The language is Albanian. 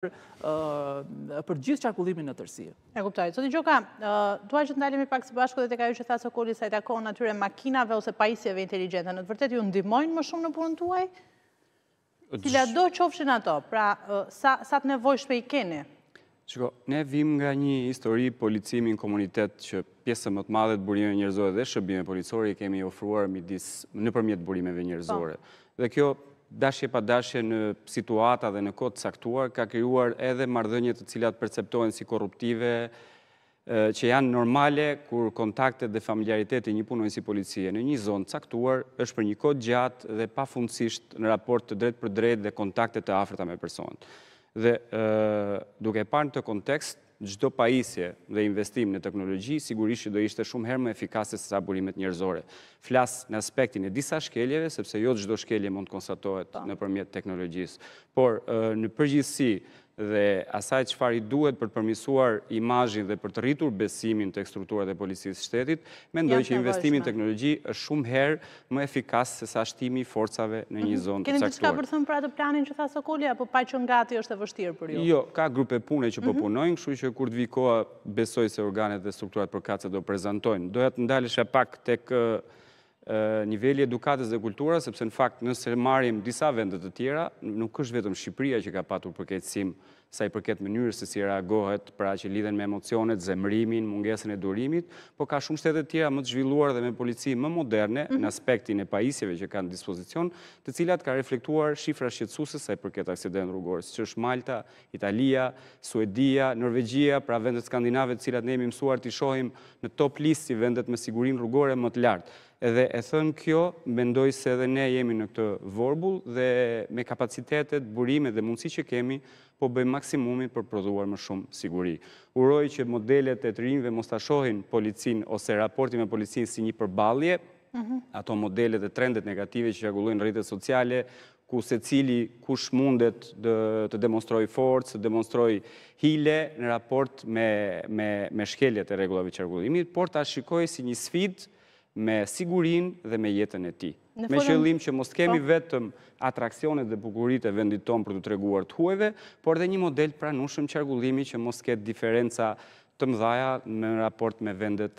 për gjithë qarkullimin në tërsië. E kuptoj, i Gjoka, duaj që të ndalimi pak së bashko dhe të ka ju që thasë okolli sa i takohë atyre makinave ose pajisjeve inteligente, në të vërtet ju ndimojnë më shumë në punë tuaj? Kila do qofshin ato, pra sa të nevoj shpe i kene? Shko, ne vim nga një histori policimin komunitet që pjesë më të madhet burime njërzore dhe shëbime policore i kemi ofruar në përmjet burimeve njërzore. Po. Dhe kjo dashje pa dashje në situata dhe në kod të saktuar, ka kryuar edhe mardhënjët të cilat perceptohen si korruptive, që janë normale kur kontaktet dhe e një punojnë si policie në një zonë të saktuar, është për një kod gjatë dhe pa fundësisht në raport të drejt për drejt dhe kontaktet të afrta me personët dhe duke parë në të kontekst, gjdo paisje dhe investim në teknologji, sigurisht që do ishte shumë herë më efikase se sa burimet njërzore. Flas në aspektin e disa shkeljeve, sepse jo gjdo shkelje mund të konstatohet po. në përmjet teknologjisë. Por në përgjithsi, dhe asaj që fari duhet për përmisuar imajin dhe për të rritur besimin të strukturat e policisë shtetit, me ndoj që investimin teknologi është shumë herë më efikas se sa shtimi forcave në një mhm. zonë të saktuar. Kënë në qëka përthëm për atë planin që tha Sokoli, apo pa që nga ati është e vështirë për ju? Jo, ka grupe pune që po mhm. punojnë, këshu që kur të vikoa besoj se organet dhe strukturat për kacet do prezentojnë. Dojat në pak tek nivelli edukatës dhe kultura, sepse në fakt nëse marim disa vendet të tjera, nuk është vetëm Shqipëria që ka patur përketësim sa i përket mënyrës se si reagohet, pra që lidhen me emocionet, zemrimin, mungesën e durimit, po ka shumë shtetet tjera më të zhvilluar dhe me polici më moderne mhm. në aspektin e pajisjeve që kanë dispozicion, të cilat ka reflektuar shifra shqetsuse sa i përket aksident rrugorës, që është Malta, Italia, Suedia, Norvegia, pra vendet skandinave të cilat ne imi mësuar të ishohim në top listi vendet me sigurin rrugore më të lartë. Edhe e thëmë kjo, mendoj se dhe ne jemi në këtë vorbul dhe me kapacitetet, burime dhe mundësi që kemi, po bëjmë maksimumi për prodhuar më shumë siguri. Uroj që modelet e të rinjëve mos të shohin policin ose raporti me policin si një përbalje, mhm. ato modelet e trendet negative që qagullojnë rritet sociale, ku se cili kush mundet të demonstroj forcë, të demonstroj hile në raport me shkeljet e regullave qërgullimit, por të ashikoj si një sfidë me sigurin dhe me jetën e ti. Me qëllim që mos kemi po. vetëm atrakcionet dhe bukurit e vendit tonë për të treguar të hueve, por dhe një model pranushëm qërgullimi që mos ketë diferenca të mdhaja në raport me vendet